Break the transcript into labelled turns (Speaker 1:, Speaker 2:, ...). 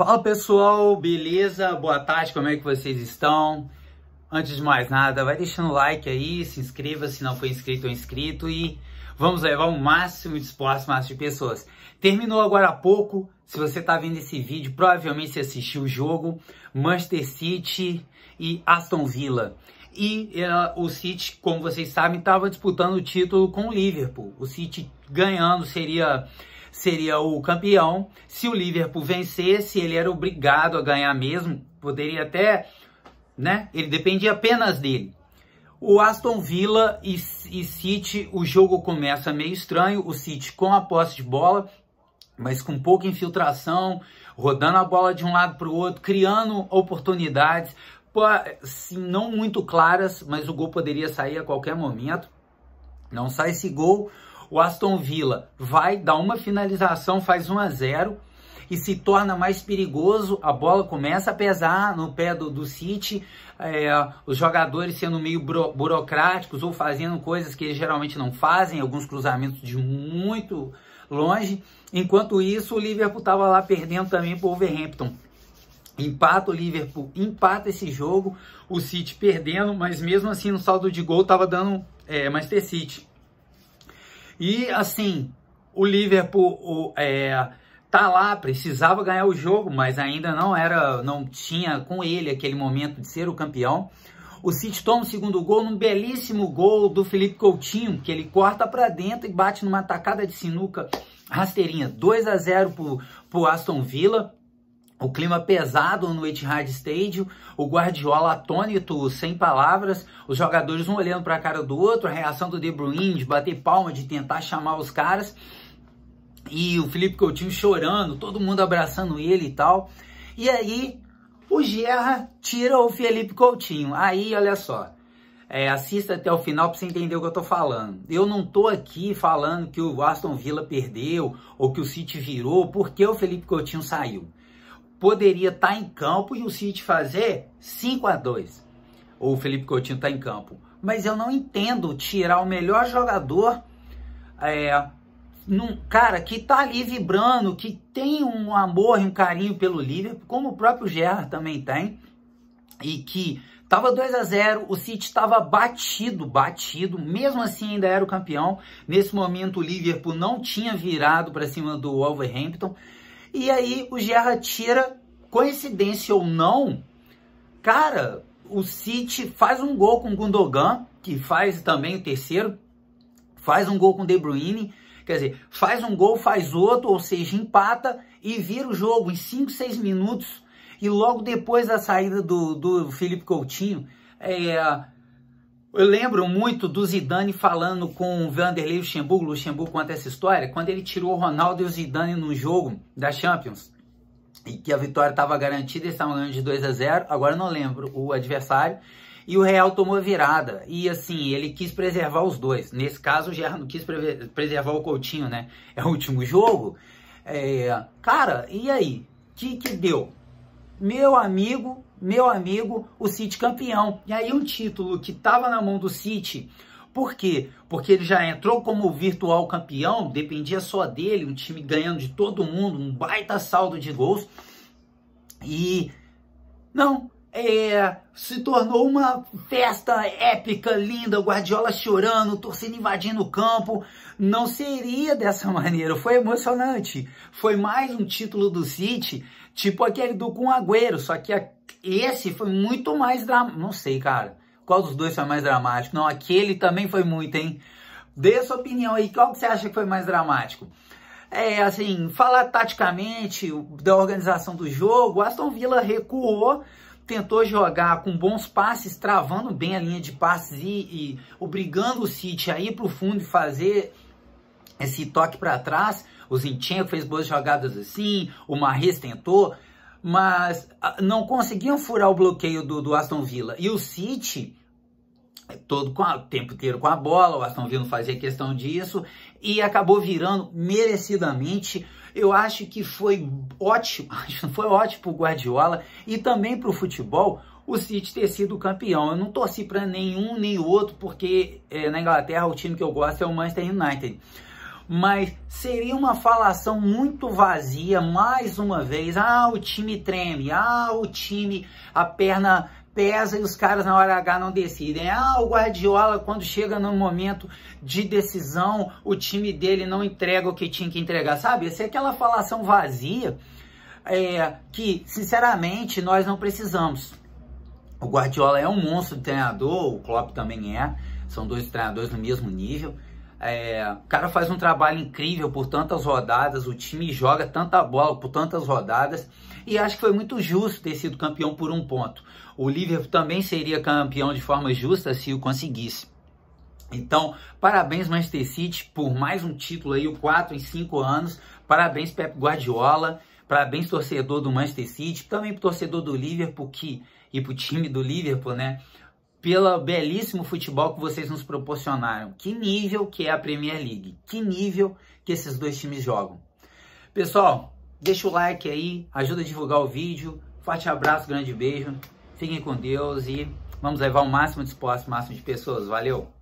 Speaker 1: Fala pessoal, beleza? Boa tarde, como é que vocês estão? Antes de mais nada, vai deixando o like aí, se inscreva se não for inscrito ou é inscrito e vamos levar o um máximo de esporte, o máximo de pessoas. Terminou agora há pouco, se você está vendo esse vídeo, provavelmente você assistiu o jogo Manchester City e Aston Villa. E uh, o City, como vocês sabem, estava disputando o título com o Liverpool. O City ganhando seria seria o campeão. Se o Liverpool vencesse, ele era obrigado a ganhar mesmo, poderia até, né? Ele dependia apenas dele. O Aston Villa e, e City, o jogo começa meio estranho, o City com a posse de bola, mas com pouca infiltração, rodando a bola de um lado para o outro, criando oportunidades, assim, não muito claras, mas o gol poderia sair a qualquer momento. Não sai esse gol, o Aston Villa vai dar uma finalização, faz 1 a 0 e se torna mais perigoso, a bola começa a pesar no pé do, do City, é, os jogadores sendo meio buro, burocráticos ou fazendo coisas que eles geralmente não fazem, alguns cruzamentos de muito longe. Enquanto isso, o Liverpool estava lá perdendo também para o Wolverhampton. Empata o Liverpool, empata esse jogo, o City perdendo, mas mesmo assim no saldo de gol estava dando é, Manchester City. E assim, o Liverpool o, é, tá lá, precisava ganhar o jogo, mas ainda não era, não tinha com ele aquele momento de ser o campeão. O City toma o segundo gol num belíssimo gol do Felipe Coutinho, que ele corta para dentro e bate numa tacada de sinuca rasteirinha. 2 a 0 pro, pro Aston Villa. O clima pesado no Etihad Stadium, o Guardiola atônito, sem palavras, os jogadores um olhando para a cara do outro, a reação do De Bruyne de bater palma, de tentar chamar os caras, e o Felipe Coutinho chorando, todo mundo abraçando ele e tal. E aí o Gerra tira o Felipe Coutinho. Aí, olha só, é, assista até o final para você entender o que eu estou falando. Eu não estou aqui falando que o Aston Villa perdeu ou que o City virou porque o Felipe Coutinho saiu poderia estar tá em campo e o City fazer 5 a 2 Ou o Felipe Coutinho está em campo. Mas eu não entendo tirar o melhor jogador, é, num, cara, que está ali vibrando, que tem um amor e um carinho pelo Liverpool, como o próprio Gerard também tem, e que estava 2 a 0 o City estava batido, batido, mesmo assim ainda era o campeão. Nesse momento o Liverpool não tinha virado para cima do Wolverhampton. E aí o Gerra tira, coincidência ou não, cara, o City faz um gol com o Gundogan, que faz também o terceiro, faz um gol com o De Bruyne, quer dizer, faz um gol, faz outro, ou seja, empata e vira o jogo em 5, 6 minutos. E logo depois da saída do, do Felipe Coutinho, é, eu lembro muito do Zidane falando com o Vanderlei Luxemburgo, Luxemburgo conta essa história, quando ele tirou o Ronaldo e o Zidane no jogo da Champions, e que a vitória estava garantida, eles estavam ganhando de 2 a 0, agora não lembro o adversário, e o Real tomou a virada. E assim, ele quis preservar os dois. Nesse caso, o Gerardo quis preservar o Coutinho, né? É o último jogo. É... Cara, e aí? Que que deu? meu amigo, meu amigo, o City campeão. E aí um título que estava na mão do City, por quê? Porque ele já entrou como virtual campeão, dependia só dele, um time ganhando de todo mundo, um baita saldo de gols. E não, é, se tornou uma festa épica, linda, Guardiola chorando, torcendo, invadindo o campo. Não seria dessa maneira, foi emocionante. Foi mais um título do City Tipo aquele do com Agüero, só que a, esse foi muito mais dramático. Não sei, cara. Qual dos dois foi mais dramático? Não, aquele também foi muito, hein? Dê sua opinião aí. Qual que você acha que foi mais dramático? É, assim, falar taticamente da organização do jogo, Aston Villa recuou, tentou jogar com bons passes, travando bem a linha de passes e, e obrigando o City a ir para o fundo e fazer esse toque para trás, o Zinchenko fez boas jogadas assim, o Marres tentou, mas ah, não conseguiam furar o bloqueio do, do Aston Villa. E o City, todo com a, o tempo inteiro com a bola, o Aston Villa não fazia questão disso, e acabou virando merecidamente. Eu acho que foi ótimo, foi ótimo para o Guardiola e também para o futebol o City ter sido campeão. Eu não torci para nenhum nem outro, porque é, na Inglaterra o time que eu gosto é o Manchester United mas seria uma falação muito vazia, mais uma vez, ah, o time treme, ah, o time, a perna pesa e os caras na hora H não decidem. Ah, o Guardiola, quando chega no momento de decisão, o time dele não entrega o que tinha que entregar, sabe? Essa é aquela falação vazia é, que, sinceramente, nós não precisamos. O Guardiola é um monstro de treinador, o Klopp também é, são dois treinadores no mesmo nível, é, o cara faz um trabalho incrível por tantas rodadas, o time joga tanta bola por tantas rodadas e acho que foi muito justo ter sido campeão por um ponto. O Liverpool também seria campeão de forma justa se o conseguisse. Então, parabéns Manchester City por mais um título aí, o 4 em 5 anos. Parabéns Pep Guardiola, parabéns torcedor do Manchester City, também torcedor do Liverpool que, e pro time do Liverpool, né? pelo belíssimo futebol que vocês nos proporcionaram. Que nível que é a Premier League, que nível que esses dois times jogam. Pessoal, deixa o like aí, ajuda a divulgar o vídeo. Forte abraço, grande beijo. Fiquem com Deus e vamos levar o máximo de esporte, o máximo de pessoas. Valeu!